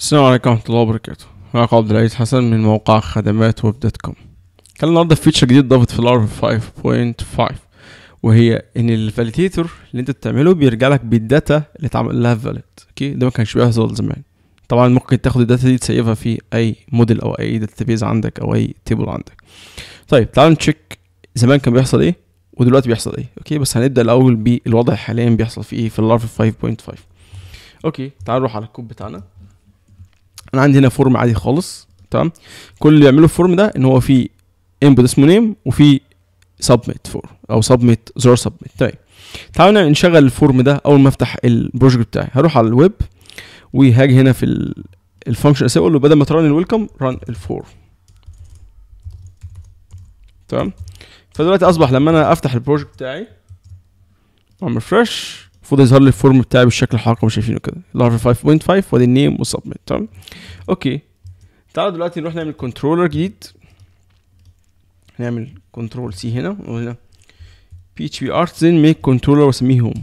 السلام عليكم ورحمة الله وبركاته معكم عبد العزيز حسن من موقع خدمات ويب دوت كوم كان النهارده فيتشر جديد ضافت في الار 5.5 وهي ان الفاليديتور اللي انت بتعمله بيرجع لك بالداتا اللي اتعمل لها فاليد اوكي ده ما كانش بيحصل زمان طبعا ممكن تاخد الداتا دي تسيفها في اي موديل او اي بيز عندك او اي تيبل عندك طيب تعال نتشيك زمان كان بيحصل ايه ودلوقتي بيحصل ايه اوكي بس هنبدا الاول بالوضع حاليا بيحصل فيه ايه في الار 5.5 اوكي تعال نروح على الكود بتاعنا انا عندي هنا فورم عادي خالص تمام كل اللي يعمله الفورم ده ان هو فيه انبوت اسمه نيم وفيه سبميت فورم او سبميت زرار سبميت طيب تعالوا نشغل الفورم ده اول ما افتح البروجكت بتاعي هروح على الويب وهاجي هنا في الفانكشن اساسا اقول له بدل ما تران الويلكم ران الفورم تمام فدلوقتي اصبح لما انا افتح البروجكت بتاعي اعمل فريش المفروض يظهر لي الفورم بتاعي بالشكل الحلقه شايفينه كده لارفا 5.5 وادي النيم وسبميت تمام اوكي تعالوا دلوقتي نروح نعمل كنترولر جديد نعمل كنترول سي هنا وهنا بي اتش بي ارتزن ميك كنترولر واسميه هوم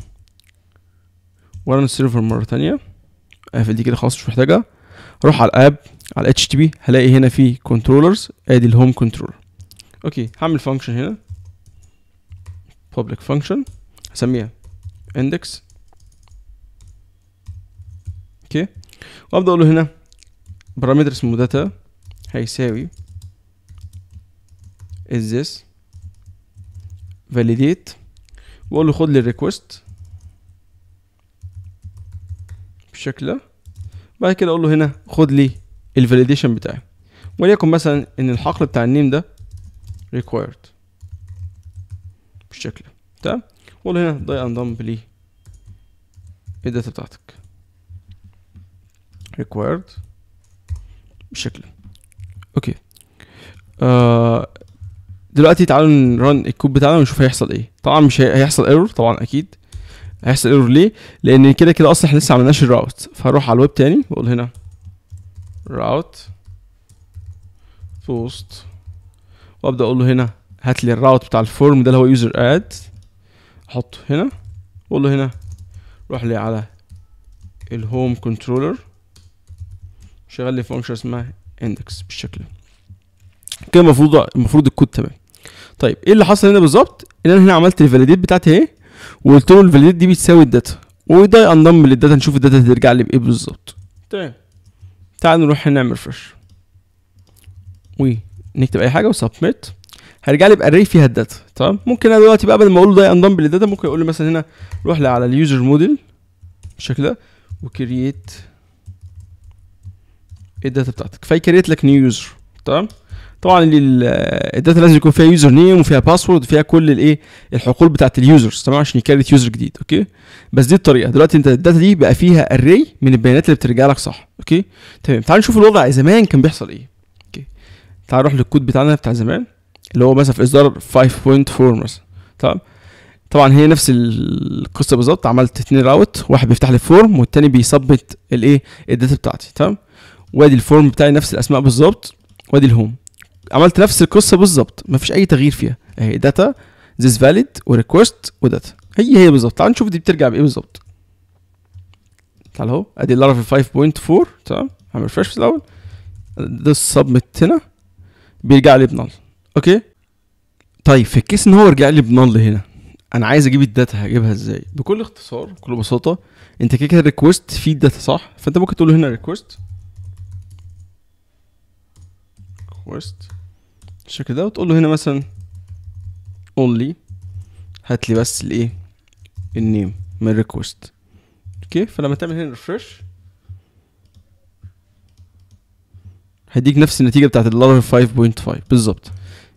ورن السيرفر مره تانية اقفل دي كده خلاص مش محتاجها اروح على الاب على الاتش تي بي هلاقي هنا في كنترولرز ادي الهوم كنترولر اوكي هعمل فانكشن هنا public function هسميها index اوكي وابدا اقول هنا بارامتر اسمه data هيساوي is this validate واقول له خد لي الريكوست بشكل بعد كده اقول له هنا خد لي الفاليديشن بتاعي وليكن مثلا ان الحقل بتاع النيم ده required بالشكل ده تمام وادخل هنا ضي انضم بلي إيه الداتا بتاعتك required بالشكل اوكي آه دلوقتي تعالوا نرن الكود بتاعنا ونشوف هيحصل ايه طبعا مش هيحصل ايرور طبعا اكيد هيحصل ايرور ليه لان كده كده اصلا احنا لسه عملناش الراوت فهروح على الويب تاني واقول هنا راوت بوست وابدا اقول له هنا هات لي الراوت بتاع الفورم ده اللي هو يوزر اد احطه هنا واقول له هنا روح لي على الهوم كنترولر شغل لي فانكشن اسمها اندكس بالشكل ده كده المفروض المفروض الكود تمام طيب ايه اللي حصل هنا بالظبط ان انا هنا عملت الفاليديت بتاعتي اهي وقلت له الفاليديت دي بتساوي الداتا وده انضم للداتا نشوف الداتا هترجع لي بايه بالظبط تمام تعال نروح نعمل فريش ونكتب اي حاجه وسبميت هيرجع لي باري فيها الداتا تمام طيب. ممكن انا دلوقتي بقى بدل ما اقول له ده انضم للداتا ممكن اقول له مثلا هنا روح على اليوزر موديل بالشكل ده وكرييت الداتا بتاعتك فيكريت لك نيو يوزر تمام طبعا الداتا لازم يكون فيها يوزر نيم وفيها باسورد وفيها كل الايه الحقول بتاعت اليوزرز تمام عشان يكريت يوزر جديد اوكي بس دي الطريقه دلوقتي انت الداتا دي بقى فيها اري من البيانات اللي بترجع لك صح اوكي تمام تعال نشوف الوضع زمان كان بيحصل ايه اوكي تعال نروح للكود بتاعنا بتاع زمان اللي هو مثلا في اصدار 5.4 مثلا تمام طبعا هي نفس القصه بالظبط عملت اتنين راوت واحد بيفتح لي الفورم والتاني بيثبت الايه الداتا بتاعتي تمام وادي الفورم بتاعي نفس الاسماء بالظبط وادي الهوم عملت نفس القصه بالظبط مفيش اي تغيير فيها اهي داتا ذيس فاليد وريكوست وداتا هي هي بالظبط تعال نشوف دي بترجع بايه بالظبط تعال اهو ادي اللارافيل 5.4 تمام هعمل فريش في الاول ده السبمت هنا بيرجع لي بنال اوكي طيب في الكيس ان هو رجع لي بنال هنا انا عايز اجيب الداتا هجيبها ازاي بكل اختصار بكل بساطه انت كده كده ريكوست في الداتا صح فانت ممكن تقول هنا ريكوست ريكوست بالشكل ده وتقول له هنا مثلا اونلي هات لي بس الايه النيم من ريكوست اوكي فلما تعمل هنا ريفرش هيديك نفس النتيجه بتاعت ال 5.5 بالظبط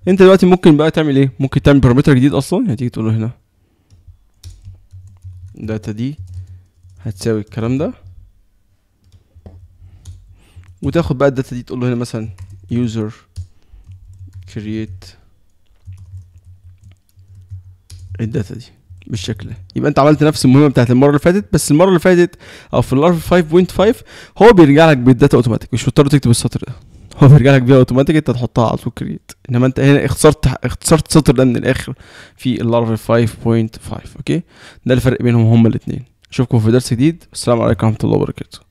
انت دلوقتي ممكن بقى تعمل ايه ممكن تعمل بارامتر جديد اصلا هتيجي يعني تقول له هنا داتا دي هتساوي الكلام ده وتاخد بقى الداتا دي تقول له هنا مثلا user create الداتا دي بالشكل ده يبقى انت عملت نفس المهمه بتاعت المره اللي فاتت بس المره اللي فاتت او في الار 5.5 هو بيرجع لك بالداتا اوتوماتيك مش مضطر تكتب السطر ده هو بيرجع لك بيها اوتوماتيك انت تحطها على طول كريت انما انت هنا اختصرت اختصرت السطر ده من الاخر في اللارفل 5.5 اوكي ده الفرق بينهم هما الاثنين اشوفكم في درس جديد والسلام عليكم ورحمه الله وبركاته